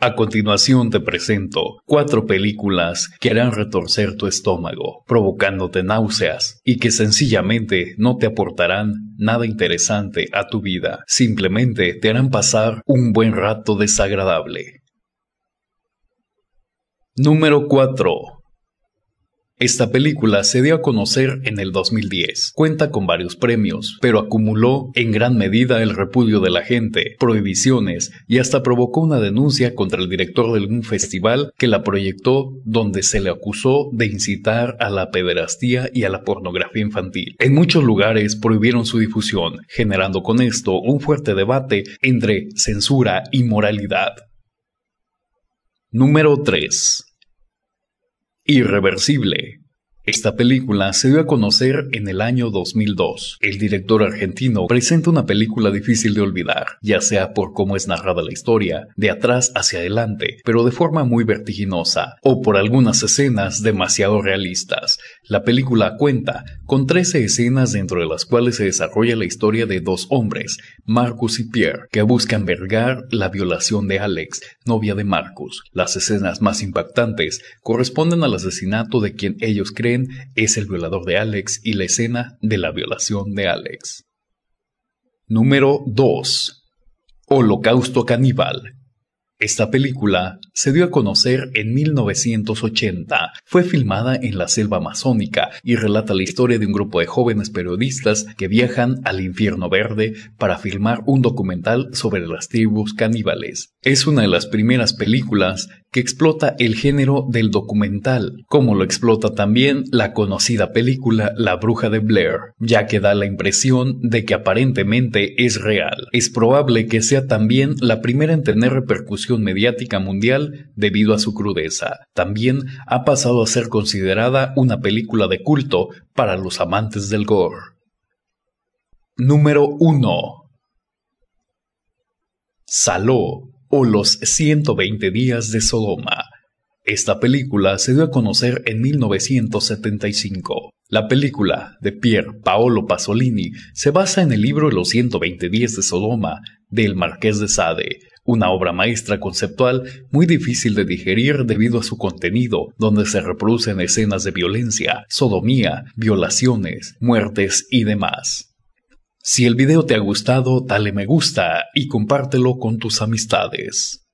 A continuación te presento cuatro películas que harán retorcer tu estómago, provocándote náuseas y que sencillamente no te aportarán nada interesante a tu vida, simplemente te harán pasar un buen rato desagradable. Número 4. Esta película se dio a conocer en el 2010. Cuenta con varios premios, pero acumuló en gran medida el repudio de la gente, prohibiciones y hasta provocó una denuncia contra el director de algún festival que la proyectó donde se le acusó de incitar a la pederastía y a la pornografía infantil. En muchos lugares prohibieron su difusión, generando con esto un fuerte debate entre censura y moralidad. Número 3 irreversible. Esta película se dio a conocer en el año 2002. El director argentino presenta una película difícil de olvidar, ya sea por cómo es narrada la historia, de atrás hacia adelante, pero de forma muy vertiginosa, o por algunas escenas demasiado realistas. La película cuenta con 13 escenas dentro de las cuales se desarrolla la historia de dos hombres, Marcus y Pierre, que buscan vergar la violación de Alex, novia de Marcus. Las escenas más impactantes corresponden al asesinato de quien ellos creen es el violador de Alex y la escena de la violación de Alex. Número 2. Holocausto Caníbal. Esta película se dio a conocer en 1980. Fue filmada en la selva amazónica y relata la historia de un grupo de jóvenes periodistas que viajan al infierno verde para filmar un documental sobre las tribus caníbales. Es una de las primeras películas que explota el género del documental, como lo explota también la conocida película La Bruja de Blair, ya que da la impresión de que aparentemente es real. Es probable que sea también la primera en tener repercusión mediática mundial debido a su crudeza. También ha pasado a ser considerada una película de culto para los amantes del gore. Número 1. Saló o Los 120 días de Sodoma. Esta película se dio a conocer en 1975. La película, de Pier Paolo Pasolini, se basa en el libro Los 120 días de Sodoma, del Marqués de Sade, una obra maestra conceptual muy difícil de digerir debido a su contenido, donde se reproducen escenas de violencia, sodomía, violaciones, muertes y demás. Si el video te ha gustado, dale me gusta y compártelo con tus amistades.